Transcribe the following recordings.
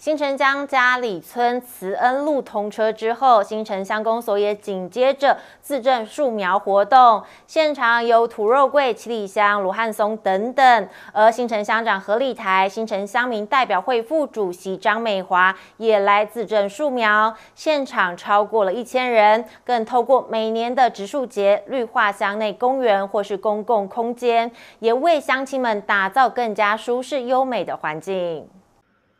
新城江嘉里村慈恩路通车之后，新城乡公所也紧接着自证树苗活动，现场有土肉桂、七里香、罗汉松等等。而新城乡长何立台、新城乡民代表会副主席张美华也来自证树苗现场，超过了一千人。更透过每年的植树节，绿化乡内公园或是公共空间，也为乡亲们打造更加舒适优美的环境。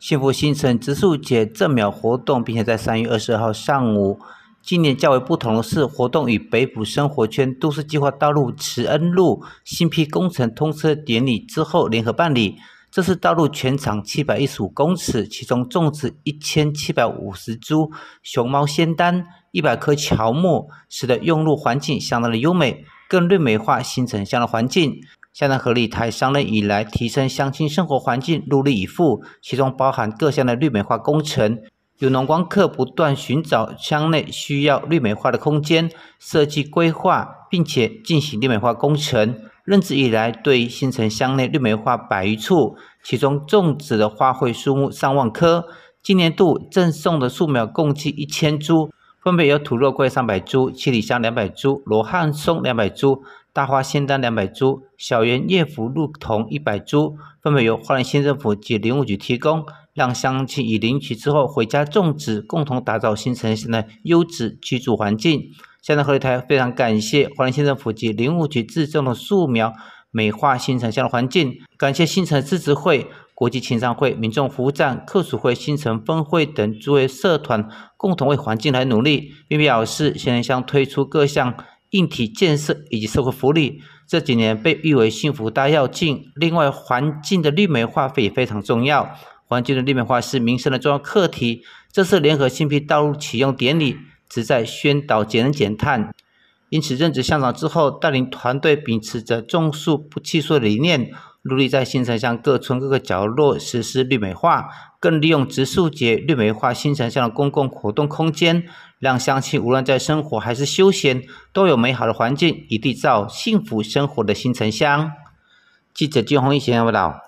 幸福新城植树节赠苗活动，并且在三月二十号上午，今年较为不同的是，活动与北浦生活圈都市计划道路慈恩路新批工程通车典礼之后联合办理。这次道路全长七百一十五公尺，其中种植一千七百五十株熊猫仙丹、一百棵乔木，使得用路环境相当的优美，更绿美化新城乡的环境。湘潭河里台商任以来，提升乡亲生活环境，努力以赴，其中包含各项的绿美化工程。有农光客不断寻找乡内需要绿美化的空间，设计规划，并且进行绿美化工程。任职以来，对新城乡内绿美化百余处，其中种植的花卉树木上万棵。今年度赠送的树苗共计一千株，分别有土肉桂三百株、七里香两百株、罗汉松两百株。大花仙丹两百株，小园叶芙入桐一百株，分别由花莲县政府及林务局提供，让乡亲以领取之后回家种植，共同打造新城乡的优质居住环境。现在何立台非常感谢花莲县政府及林务局自种的树苗美化新城乡的环境，感谢新城自支持会、国际青商会、民众服务站、客属会新城分会等诸位社团共同为环境来努力，并表示新城乡推出各项。硬体建设以及社会福利这几年被誉为幸福大要进”。另外，环境的绿美化也非常重要。环境的绿美化是民生的重要课题。这次联合新批道路启用典礼，旨在宣导节能减碳。因此，任职乡长之后，带领团队秉持着种树不弃树的理念，努力在新城乡各村各个角落实施绿美化，更利用植树节绿美化新城乡的公共活动空间。让乡亲无论在生活还是休闲都有美好的环境，以缔造幸福生活的新城乡。记者金红一贤报道。